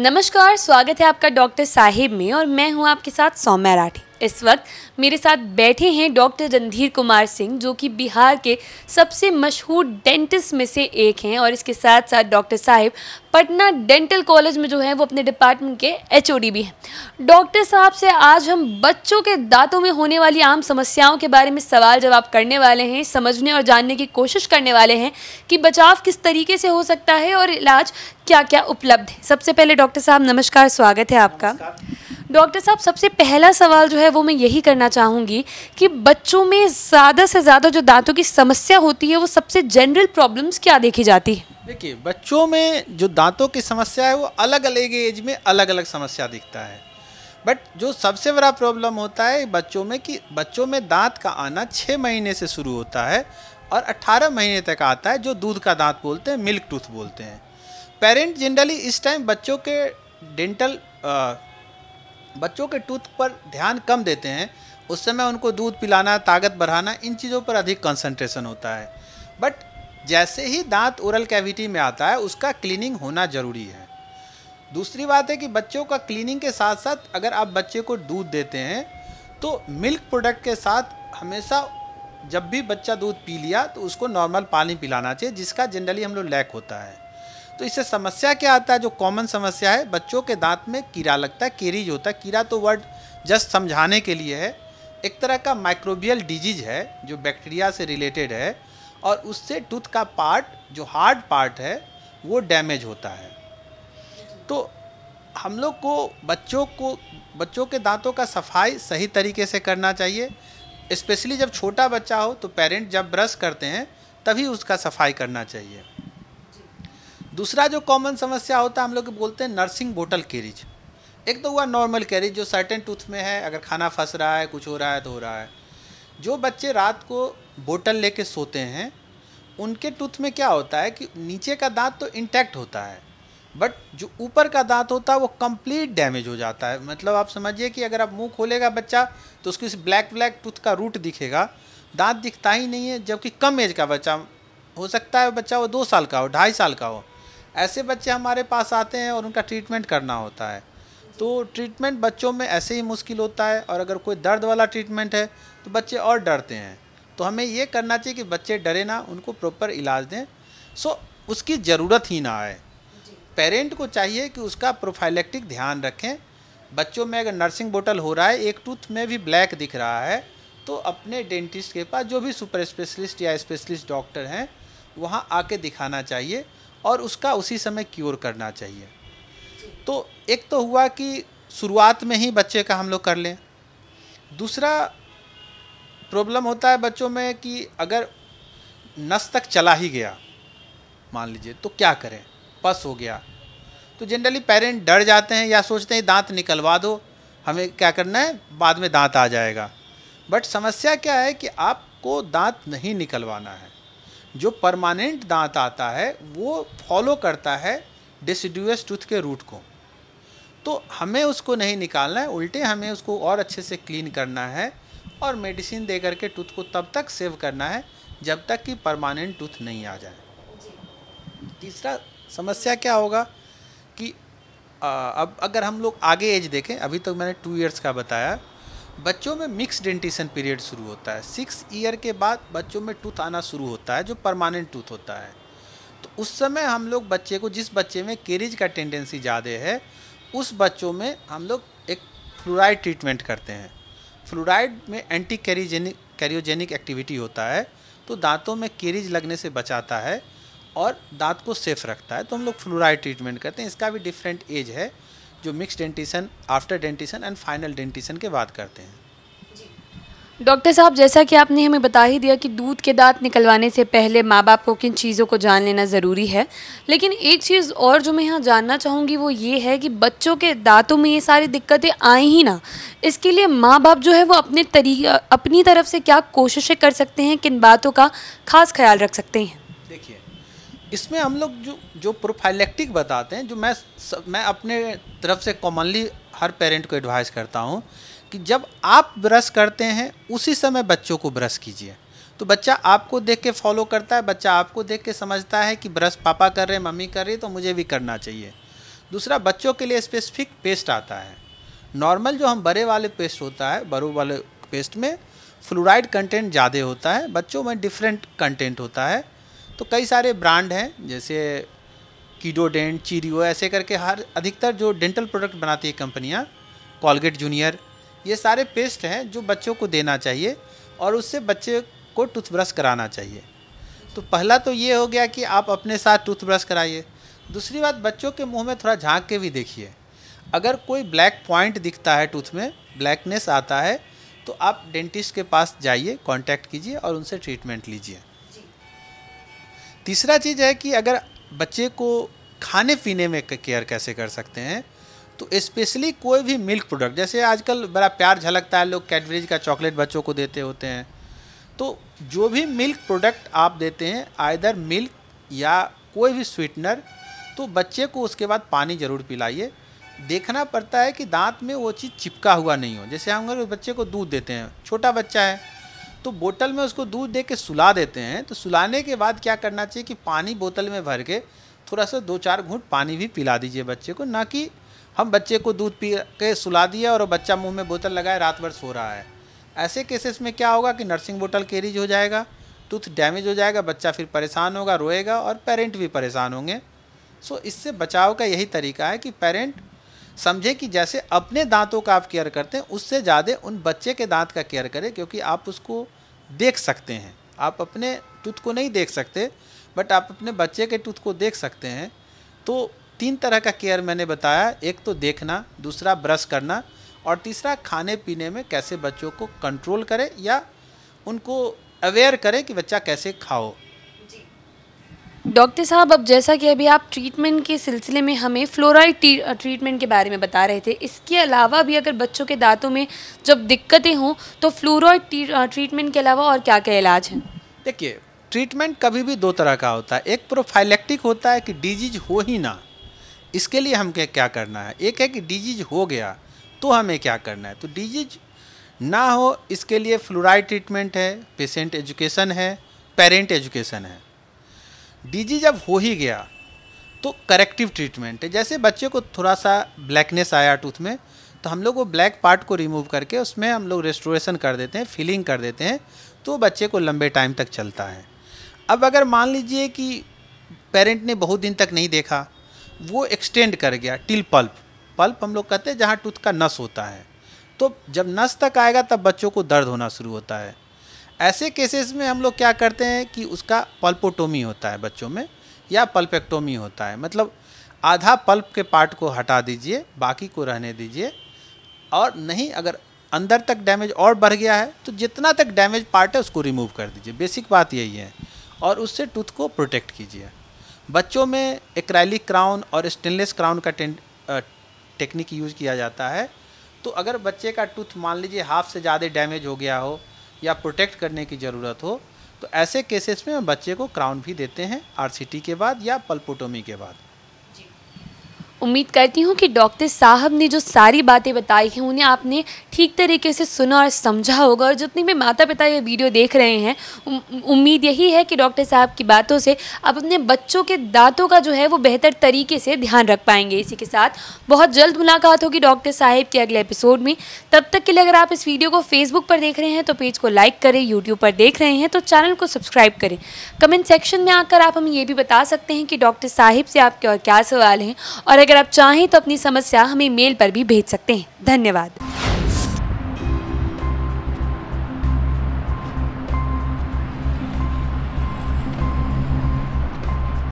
नमस्कार स्वागत है आपका डॉक्टर साहिब में और मैं हूं आपके साथ सौम्या राठी इस वक्त मेरे साथ बैठे हैं डॉक्टर रणधीर कुमार सिंह जो कि बिहार के सबसे मशहूर डेंटिस्ट में से एक हैं और इसके साथ साथ डॉक्टर साहब पटना डेंटल कॉलेज में जो है वो अपने डिपार्टमेंट के एच भी हैं डॉक्टर साहब से आज हम बच्चों के दांतों में होने वाली आम समस्याओं के बारे में सवाल जवाब करने वाले हैं समझने और जानने की कोशिश करने वाले हैं कि बचाव किस तरीके से हो सकता है और इलाज क्या क्या उपलब्ध है सबसे पहले डॉक्टर साहब नमस्कार स्वागत है आपका डॉक्टर साहब सबसे पहला सवाल जो है वो मैं यही करना चाहूँगी कि बच्चों में ज़्यादा से ज़्यादा जो दांतों की समस्या होती है वो सबसे जनरल प्रॉब्लम्स क्या देखी जाती है देखिए बच्चों में जो दांतों की समस्या है वो अलग अलग एज में अलग अलग समस्या दिखता है बट जो सबसे बड़ा प्रॉब्लम होता है बच्चों में कि बच्चों में दांत का आना छः महीने से शुरू होता है और 18 महीने तक आता है जो दूध का दांत बोलते हैं मिल्क टूथ बोलते हैं पेरेंट जनरली इस टाइम बच्चों के डेंटल बच्चों के टूथ पर ध्यान कम देते हैं उस समय उनको दूध पिलाना ताकत बढ़ाना इन चीज़ों पर अधिक कंसंट्रेशन होता है बट जैसे ही दांत ओरल कैविटी में आता है उसका क्लीनिंग होना ज़रूरी है दूसरी बात है कि बच्चों का क्लीनिंग के साथ साथ अगर आप बच्चे को दूध देते हैं तो मिल्क प्रोडक्ट के साथ हमेशा जब भी बच्चा दूध पी लिया तो उसको नॉर्मल पानी पिलाना चाहिए जिसका जनरली हम लोग लैक होता है तो इससे समस्या क्या आता है जो कॉमन समस्या है बच्चों के दांत में कीड़ा लगता है केरीज होता है कीड़ा तो वर्ड जस्ट समझाने के लिए है एक तरह का माइक्रोबियल डिजीज है जो बैक्टीरिया से रिलेटेड है और उससे टूथ का पार्ट जो हार्ड पार्ट है वो डैमेज होता है तो हम लोग को बच्चों को बच्चों के दांतों का सफाई सही तरीके से करना चाहिए स्पेशली जब छोटा बच्चा हो तो पेरेंट जब ब्रश करते हैं तभी उसका सफाई करना चाहिए दूसरा जो कॉमन समस्या होता है हम लोग बोलते हैं नर्सिंग बोटल कैरिज एक तो हुआ नॉर्मल कैरिज जो सर्टेन टूथ में है अगर खाना फंस रहा है कुछ हो रहा है तो हो रहा है जो बच्चे रात को बोटल लेके सोते हैं उनके टूथ में क्या होता है कि नीचे का दांत तो इंटैक्ट होता है बट जो ऊपर का दांत होता है वो कंप्लीट डैमेज हो जाता है मतलब आप समझिए कि अगर आप मुंह खोलेगा बच्चा तो उसको इस ब्लैक ब्लैक टूथ का रूट दिखेगा दांत दिखता ही नहीं है जबकि कम एज का बच्चा हो सकता है बच्चा वो दो साल का हो ढाई साल का हो ऐसे बच्चे हमारे पास आते हैं और उनका ट्रीटमेंट करना होता है तो ट्रीटमेंट बच्चों में ऐसे ही मुश्किल होता है और अगर कोई दर्द वाला ट्रीटमेंट है तो बच्चे और डरते हैं तो हमें ये करना चाहिए कि बच्चे डरे ना उनको प्रॉपर इलाज दें सो उसकी ज़रूरत ही ना आए पेरेंट को चाहिए कि उसका प्रोफाइलेक्टिक ध्यान रखें बच्चों में अगर नर्सिंग बोटल हो रहा है एक टूथ में भी ब्लैक दिख रहा है तो अपने डेंटिस्ट के पास जो भी सुपर स्पेशलिस्ट या स्पेशलिस्ट डॉक्टर हैं वहाँ आके दिखाना चाहिए और उसका उसी समय क्योर करना चाहिए तो एक तो हुआ कि शुरुआत में ही बच्चे का हम लोग कर लें दूसरा प्रॉब्लम होता है बच्चों में कि अगर नस तक चला ही गया मान लीजिए तो क्या करें पस हो गया तो जनरली पेरेंट डर जाते हैं या सोचते हैं दांत निकलवा दो हमें क्या करना है बाद में दांत आ जाएगा बट समस्या क्या है कि आपको दांत नहीं निकलवाना है जो परमानेंट दांत आता है वो फॉलो करता है डिसिड्यूस टूथ के रूट को तो हमें उसको नहीं निकालना है उल्टे हमें उसको और अच्छे से क्लीन करना है और मेडिसिन दे करके टूथ को तब तक सेव करना है जब तक कि परमानेंट टूथ नहीं आ जाए तीसरा समस्या क्या होगा कि आ, अब अगर हम लोग आगे एज देखें अभी तक तो मैंने टू इयर्स का बताया बच्चों में मिक्स डेंटिशन पीरियड शुरू होता है सिक्स ईयर के बाद बच्चों में टूथ आना शुरू होता है जो परमानेंट टूथ होता है तो उस समय हम लोग बच्चे को जिस बच्चे में केरिज का टेंडेंसी ज़्यादा है उस बच्चों में हम लोग एक फ्लोराइड ट्रीटमेंट करते हैं फ्लोराइड में एंटी कैरिजेनिक कैरियोजेनिक एक्टिविटी होता है तो दांतों में केरिज लगने से बचाता है और दांत को सेफ रखता है तो हम लोग फ्लोराइड ट्रीटमेंट करते हैं इसका भी डिफरेंट एज है जो mix dentition after dentition and final dentition के बाद करते हैं डॉक्टर साहब जैसा कि आपने हमें बता ही दिया कि दूध के दांत निकलवाने से पहले माँ बाप को किन चीज़ों को जान लेना ज़रूरी है लेकिन एक चीज़ और जो मैं यहाँ जानना चाहूँगी वो ये है कि बच्चों के दांतों में ये सारी दिक्कतें आए ही ना इसके लिए माँ बाप जो है वो अपने तरी अपनी तरफ से क्या कोशिशें कर सकते हैं किन बातों का खास ख्याल रख सकते हैं इसमें हम लोग जो जो प्रोफाइलेक्टिक बताते हैं जो मैं मैं अपने तरफ से कॉमनली हर पेरेंट को एडवाइस करता हूँ कि जब आप ब्रश करते हैं उसी समय बच्चों को ब्रश कीजिए तो बच्चा आपको देख के फॉलो करता है बच्चा आपको देख के समझता है कि ब्रश पापा कर रहे हैं मम्मी कर रही है तो मुझे भी करना चाहिए दूसरा बच्चों के लिए स्पेसिफिक पेस्ट आता है नॉर्मल जो हम बड़े वाले पेस्ट होता है बड़ों वाले पेस्ट में फ्लोराइड कंटेंट ज़्यादा होता है बच्चों में डिफरेंट कंटेंट होता है तो कई सारे ब्रांड हैं जैसे कीडोडेंट चीरियो ऐसे करके हर अधिकतर जो डेंटल प्रोडक्ट बनाती है कंपनियाँ कॉलगेट जूनियर ये सारे पेस्ट हैं जो बच्चों को देना चाहिए और उससे बच्चे को टूथब्रश कराना चाहिए तो पहला तो ये हो गया कि आप अपने साथ टूथब्रश कराइए दूसरी बात बच्चों के मुंह में थोड़ा झांक के भी देखिए अगर कोई ब्लैक पॉइंट दिखता है टूथ में ब्लैकनेस आता है तो आप डेंटिस्ट के पास जाइए कांटेक्ट कीजिए और उनसे ट्रीटमेंट लीजिए तीसरा चीज़ है कि अगर बच्चे को खाने पीने में केयर कैसे कर सकते हैं तो स्पेशली कोई भी मिल्क प्रोडक्ट जैसे आजकल बड़ा प्यार झलकता है लोग कैडबरीज का चॉकलेट बच्चों को देते होते हैं तो जो भी मिल्क प्रोडक्ट आप देते हैं आयदर मिल्क या कोई भी स्वीटनर तो बच्चे को उसके बाद पानी ज़रूर पिलाइए देखना पड़ता है कि दांत में वो चीज़ चिपका हुआ नहीं हो जैसे हम अगर बच्चे को दूध देते हैं छोटा बच्चा है तो बोतल में उसको दूध दे के सुला देते हैं तो सुलाने के बाद क्या करना चाहिए कि पानी बोतल में भर के थोड़ा सा दो चार घूंट पानी भी पिला दीजिए बच्चे को ना कि हम बच्चे को दूध पी के सुला दिए और बच्चा मुंह में बोतल लगाए रात भर सो रहा है ऐसे केसेस में क्या होगा कि नर्सिंग बोतल केरीज हो जाएगा टूथ डैमेज हो जाएगा बच्चा फिर परेशान होगा रोएगा और पेरेंट भी परेशान होंगे सो इससे बचाव का यही तरीका है कि पेरेंट समझें कि जैसे अपने दांतों का आप केयर करते हैं उससे ज़्यादा उन बच्चे के दांत का केयर करें क्योंकि आप उसको देख सकते हैं आप अपने टूथ को नहीं देख सकते बट आप अपने बच्चे के टूथ को देख सकते हैं तो तीन तरह का केयर मैंने बताया एक तो देखना दूसरा ब्रश करना और तीसरा खाने पीने में कैसे बच्चों को कंट्रोल करें या उनको अवेयर करें कि बच्चा कैसे खाओ डॉक्टर साहब अब जैसा कि अभी आप ट्रीटमेंट के सिलसिले में हमें फ्लोराइड ट्रीटमेंट के बारे में बता रहे थे इसके अलावा भी अगर बच्चों के दांतों में जब दिक्कतें हों तो फ्लोराइड ट्रीटमेंट के अलावा और क्या क्या इलाज है देखिए ट्रीटमेंट कभी भी दो तरह का होता है एक प्रोफाइलेक्टिक होता है कि डिजीज हो ही ना इसके लिए हमें क्या करना है एक है कि डिजीज हो गया तो हमें क्या करना है तो डिजीज ना हो इसके लिए फ्लोराइड ट्रीटमेंट है पेशेंट एजुकेशन है पेरेंट एजुकेशन है डीजी जब हो ही गया तो करेक्टिव ट्रीटमेंट है जैसे बच्चे को थोड़ा सा ब्लैकनेस आया टूथ में तो हम लोग वो ब्लैक पार्ट को रिमूव करके उसमें हम लोग रेस्टोरेशन कर देते हैं फिलिंग कर देते हैं तो बच्चे को लंबे टाइम तक चलता है अब अगर मान लीजिए कि पेरेंट ने बहुत दिन तक नहीं देखा वो एक्सटेंड कर गया टिल पल्प पल्प हम लोग कहते हैं जहाँ टूथ का नस होता है तो जब नस तक आएगा तब बच्चों को दर्द होना शुरू होता है ऐसे केसेस में हम लोग क्या करते हैं कि उसका पल्पोटोमी होता है बच्चों में या पल्पेक्टोमी होता है मतलब आधा पल्प के पार्ट को हटा दीजिए बाकी को रहने दीजिए और नहीं अगर अंदर तक डैमेज और बढ़ गया है तो जितना तक डैमेज पार्ट है उसको रिमूव कर दीजिए बेसिक बात यही है और उससे टूथ को प्रोटेक्ट कीजिए बच्चों में एक्राइलिक क्राउन और स्टेनलेस क्राउन का टेक्निक यूज किया जाता है तो अगर बच्चे का टूथ मान लीजिए हाफ से ज़्यादा डैमेज हो गया हो या प्रोटेक्ट करने की ज़रूरत हो तो ऐसे केसेस में हम बच्चे को क्राउन भी देते हैं आरसीटी के बाद या पल्पोटोमी के बाद उम्मीद करती हूँ कि डॉक्टर साहब ने जो सारी बातें बताई हैं उन्हें आपने ठीक तरीके से सुना और समझा होगा और जितने भी माता पिता ये वीडियो देख रहे हैं उम्मीद यही है कि डॉक्टर साहब की बातों से आप अपने बच्चों के दांतों का जो है वो बेहतर तरीके से ध्यान रख पाएंगे इसी के साथ बहुत जल्द मुलाकात होगी डॉक्टर साहब के अगले एपिसोड में तब तक के लिए अगर आप इस वीडियो को फेसबुक पर देख रहे हैं तो पेज को लाइक करें यूट्यूब पर देख रहे हैं तो चैनल को सब्सक्राइब करें कमेंट सेक्शन में आकर आप हमें ये भी बता सकते हैं कि डॉक्टर साहिब से आपके और क्या सवाल हैं और अगर आप चाहें तो अपनी समस्या हमें मेल पर भी भेज सकते हैं धन्यवाद